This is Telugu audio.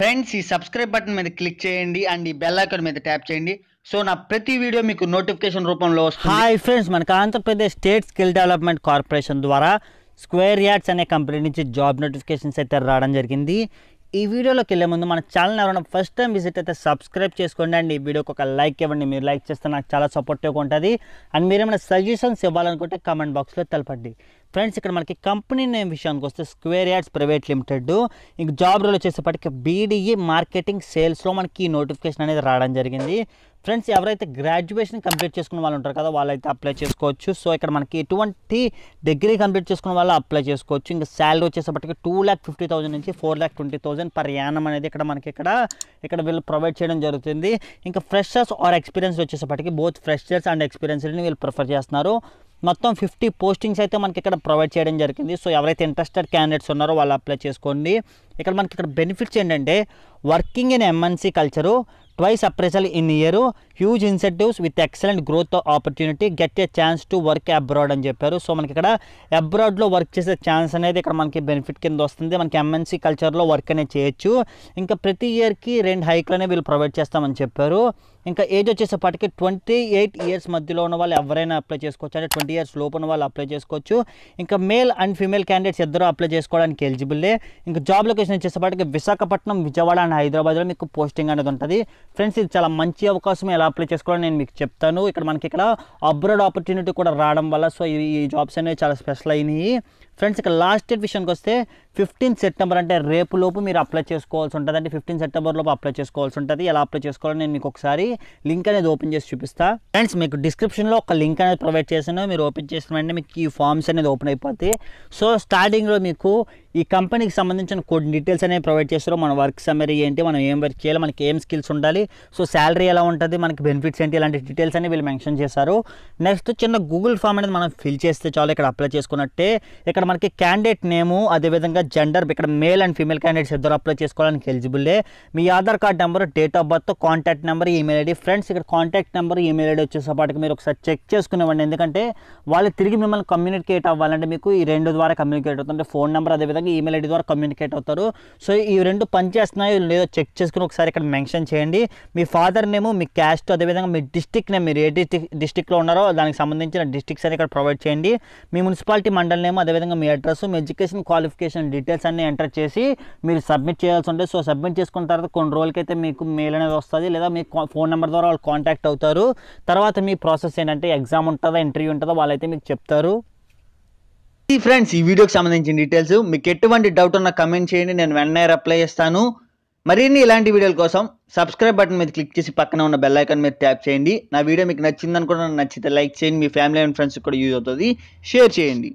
ఫ్రెండ్స్ ఈ సబ్స్క్రైబ్ బటన్ మీద క్లిక్ చేయండి అండ్ ఈ బెల్ ఐకాన్ మీద ట్యాప్ చేయండి సో నా ప్రతి వీడియో మీకు నోటిఫికేషన్ రూపంలో హాయ్ ఫ్రెండ్స్ మనకు Andhra Pradesh state skill development corporation ద్వారా స్క్వేర్ యాడ్స్ అనే కంపెనీ నుంచి జాబ్ నోటిఫికేషన్స్ అయితే రావడం జరిగింది ఈ వీడియోలోకి వెళ్ళే ముందు మన ఛానల్ ఎవరైనా ఫస్ట్ టైం విజిట్ అయితే సబ్స్క్రైబ్ చేసుకోండి అండ్ ఈ వీడియోకి ఒక లైక్ ఇవ్వండి మీరు లైక్ చేస్తే నాకు చాలా సపోర్టివ్గా ఉంటుంది అండ్ మీరేమైనా సజెషన్స్ ఇవ్వాలనుకుంటే కామెంట్ బాక్స్లో తెలపండి ఫ్రెండ్స్ ఇక్కడ మనకి కంపెనీ నేమ్ విషయానికి వస్తే స్క్వేర్ యాడ్స్ ప్రైవేట్ లిమిటెడ్ ఇంక జాబ్ రోల్ వచ్చేసేపటికి బీడీఈ మార్కెటింగ్ సేల్స్లో మనకి ఈ నోటిఫికేషన్ అనేది రావడం జరిగింది ఫ్రెండ్స్ ఎవరైతే గ్రాడ్యుయేషన్ కంప్లీట్ చేసుకున్న వాళ్ళు ఉంటారు కదా వాళ్ళైతే అప్లై చేసుకోవచ్చు సో ఇక్కడ మనకి ఎటువంటి డిగ్రీ కంప్లీట్ చేసుకున్న వాళ్ళు అప్లై చేసుకోవచ్చు ఇంకా శాలరీ వచ్చేసప్పటికి టూ ల్యాక్ ఫిఫ్టీ థౌసండ్ నుంచి four lakh twenty thousand per annum అనేది ఇక్కడ మనకి ఇక్కడ ఇక్కడ వీళ్ళు ప్రొవైడ్ చేయడం జరుగుతుంది ఇంకా ఫ్రెషర్స్ ఆర్ ఎక్స్పీరియన్స్ వచ్చేసప్పటికి బోత్ ఫ్రెషర్స్ అండ్ ఎక్స్పీరియన్స్ని వీళ్ళు ప్రిఫర్ చేస్తున్నారు మొత్తం ఫిఫ్టీ పోస్టింగ్స్ అయితే మనకి ఇక్కడ ప్రొవైడ్ చేయడం జరిగింది సో ఎవరైతే ఇంట్రెస్టెడ్ క్యాండిడేట్స్ ఉన్నారో వాళ్ళు అప్లై చేసుకోండి ఇక్కడ మనకి ఇక్కడ బెనిఫిట్స్ ఏంటంటే working in MNC culture twice appraisal in year huge incentives with excellent growth opportunity get a chance to work abroad అని చెప్పారు సో మనకి ఇక్కడ అబ్రాడ్లో వర్క్ చేసే ఛాన్స్ అనేది ఇక్కడ మనకి బెనిఫిట్ కింద వస్తుంది మనకి ఎంఎన్సీ కల్చర్లో వర్క్ అనేది చేయొచ్చు ఇంకా ప్రతి ఇయర్కి రెండు హైక్లు అనేవి వీళ్ళు ప్రొవైడ్ చేస్తామని చెప్పారు ఇంకా ఏజ్ వచ్చేసేపటికి ట్వంటీ ఎయిట్ ఇయర్స్ మధ్యలో ఉన్న వాళ్ళు ఎవరైనా అప్లై చేసుకోవచ్చు అంటే ట్వంటీ ఇయర్స్ లోపు ఉన్న వాళ్ళు అప్లై చేసుకోవచ్చు ఇంకా మేల్ అండ్ ఫీమేల్ క్యాండిడేట్స్ ఇద్దరు అప్లై చేసుకోవడానికి ఎలిజిబుల్లే ఇంకా జాబ్ లొకేషన్ వచ్చేసేపటికి విశాఖపట్నం విజయవాడ అండ్ హైదరాబాద్లో మీకు పోస్టింగ్ అనేది ఉంటుంది ఫ్రెండ్స్ ఇది చాలా మంచి అవకాశం ఎలా ఎలా అప్లై చేసుకోవాలో నేను మీకు చెప్తాను ఇక్కడ మనకి ఇక్కడ అబ్రాడ్ ఆపర్చునిటీ కూడా రావడం వల్ల సో ఈ జాబ్స్ అనేవి చాలా స్పెషల్ అయినాయి ఫ్రెండ్స్ ఇక లాస్ట్ డేట్ విషయానికి వస్తే ఫిఫ్టీన్ సెప్టెంబర్ అంటే రేపు లోపు మీరు అప్లై చేసుకోవాల్సి ఉంటుంది అంటే ఫిఫ్టీన్ సెప్టెంబర్ లోపు అప్లై చేసుకోవాల్సి ఉంటుంది ఎలా అప్లై చేసుకోవాలో నేను మీకు ఒకసారి లింక్ అనేది ఓపెన్ చేసి చూపిస్తా ఫ్రెండ్స్ మీకు డిస్క్రిప్షన్లో ఒక లింక్ అనేది ప్రొవైడ్ చేశాను మీరు ఓపెన్ చేసిన వెంటనే మీకు ఈ ఫార్మ్స్ అనేది ఓపెన్ అయిపోతాయి సో స్టార్టింగ్లో మీకు ఈ కంపెనీకి సంబంధించిన కొన్ని డీటెయిల్స్ అనేవి ప్రొవైడ్ చేస్తారు మన వర్క్ సమరీ ఏంటి మనం ఏం వర్క్ చేయాలి మనకి ఏం స్కిల్స్ ఉండాలి సో శాలరీ ఎలా ఉంటుంది మనకి బెనిఫిట్స్ ఏంటి ఇలాంటి డీటెయిల్స్ అనేవి వీళ్ళు మెన్షన్ చేశారు నెక్స్ట్ చిన్న గూగుల్ ఫామ్ అనేది మనం ఫిల్ చేస్తే చాలు ఇక్కడ అప్లై చేసుకున్నట్టే ఇక్కడ ఇక్కడ మనకి క్యాండిడేట్ నేము అదేవిధంగా జెండర్ ఇక్కడ మేల్ అండ్ ఫీమేల్ క్యాండిడేట్స్ ఇద్దరు అప్లై చేసుకోవడానికి ఎలిజిబుల్లే మీ Aadhaar card number date of birth contact number email ID friends ఇక్కడ కాంటాక్ట్ నెంబర్ ఈమెయిల్ ఐడి పాటికి మీరు ఒకసారి చెక్ చేసుకునేవ్వండి ఎందుకంటే వాళ్ళు తిరిగి మిమ్మల్ని కమ్యూనికేట్ అవ్వాలంటే మీకు ఈ రెండు ద్వారా కమ్యూనికేట్ అవుతుంటే ఫోన్ నెంబర్ అదేవిధంగా ఈమెయిల్ ఐడి ద్వారా కమ్యూనికేట్ అవుతారు సో ఈ రెండు పనిచేస్తున్నాయో లేదో చెక్ చేసుకుని ఒకసారి ఇక్కడ మెన్షన్ చేయండి మీ ఫాదర్ నేమ్ మీ క్యాస్ట్ అదేవిధంగా మీ డిస్టిక్ నేమ్ మీరు ఏ డిస్టిక్ డిస్టిక్లో ఉన్నారో దానికి సంబంధించిన డిస్టిక్స్ అని ఇక్కడ ప్రొవైడ్ చేయండి మీ మున్సిపాలిటీ మండలి నేమ్ అదేవిధంగా అదేవిధంగా మీ అడ్రస్ మీ ఎడ్యుకేషన్ క్వాలిఫికేషన్ డీటెయిల్స్ అన్నీ ఎంటర్ చేసి మీరు సబ్మిట్ చేయాల్సి ఉంటుంది సో సబ్మిట్ చేసుకున్న తర్వాత కొన్ని రోజులకైతే మీకు మెయిల్ అనేది వస్తుంది లేదా మీ ఫోన్ నెంబర్ ద్వారా వాళ్ళు కాంటాక్ట్ అవుతారు తర్వాత మీ ప్రాసెస్ ఏంటంటే ఎగ్జామ్ ఉంటుందా ఇంటర్వ్యూ ఉంటుందా వాళ్ళైతే మీకు చెప్తారు ఈ ఫ్రెండ్స్ ఈ వీడియోకి సంబంధించిన డీటెయిల్స్ మీకు ఎటువంటి డౌట్ ఉన్నా కమెంట్ చేయండి నేను వెంటనే రిప్లై చేస్తాను మరిన్ని ఇలాంటి వీడియోల కోసం సబ్స్క్రైబ్ బటన్ మీద క్లిక్ చేసి పక్కన ఉన్న బెల్ ఐకాన్ మీద ట్యాప్ చేయండి నా వీడియో మీకు నచ్చిందనుకున్నా నచ్చితే లైక్ చేయండి మీ ఫ్యామిలీ అండ్ ఫ్రెండ్స్ కూడా యూజ్ అవుతుంది షేర్ చేయండి